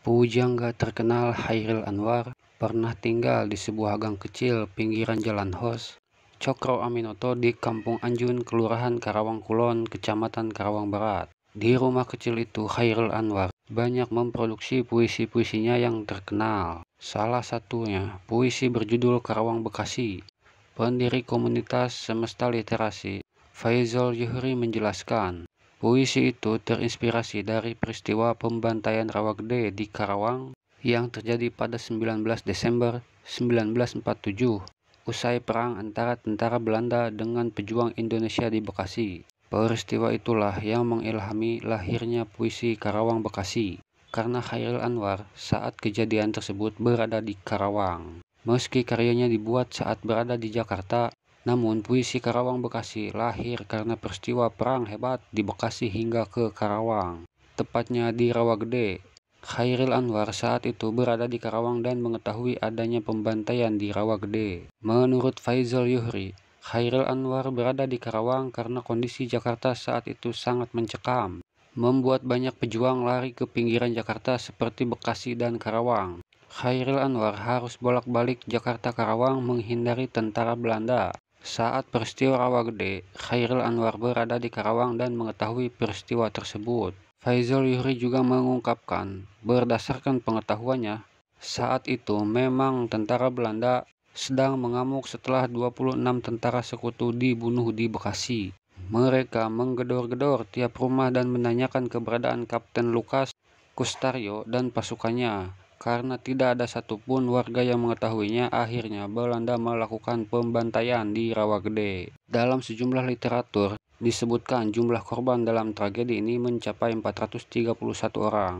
Pujangga terkenal Hairil Anwar pernah tinggal di sebuah gang kecil pinggiran Jalan Hos, Cokro Aminoto di Kampung Anjun, Kelurahan Karawang Kulon, Kecamatan Karawang Barat. Di rumah kecil itu, Hairil Anwar banyak memproduksi puisi-puisinya yang terkenal. Salah satunya, puisi berjudul Karawang Bekasi. Pendiri komunitas semesta literasi, Faizal Yuhri menjelaskan, Puisi itu terinspirasi dari peristiwa pembantaian Rawagede di Karawang yang terjadi pada 19 Desember 1947 usai perang antara tentara Belanda dengan pejuang Indonesia di Bekasi. Peristiwa itulah yang mengilhami lahirnya puisi Karawang Bekasi karena Khairil Anwar saat kejadian tersebut berada di Karawang. Meski karyanya dibuat saat berada di Jakarta, namun puisi Karawang Bekasi lahir karena peristiwa perang hebat di Bekasi hingga ke Karawang, tepatnya di Rawagede. Gede. Khairil Anwar saat itu berada di Karawang dan mengetahui adanya pembantaian di Rawagede. Menurut Faizal Yuhri, Khairil Anwar berada di Karawang karena kondisi Jakarta saat itu sangat mencekam, membuat banyak pejuang lari ke pinggiran Jakarta seperti Bekasi dan Karawang. Khairil Anwar harus bolak-balik Jakarta-Karawang menghindari tentara Belanda. Saat peristiwa Rawagede, Khairil Anwar berada di Karawang dan mengetahui peristiwa tersebut. Faizal Yuri juga mengungkapkan, berdasarkan pengetahuannya, saat itu memang tentara Belanda sedang mengamuk setelah 26 tentara sekutu dibunuh di Bekasi. Mereka menggedor-gedor tiap rumah dan menanyakan keberadaan Kapten Lukas Kustario dan pasukannya. Karena tidak ada satupun warga yang mengetahuinya, akhirnya Belanda melakukan pembantaian di Rawagede. Dalam sejumlah literatur, disebutkan jumlah korban dalam tragedi ini mencapai 431 orang.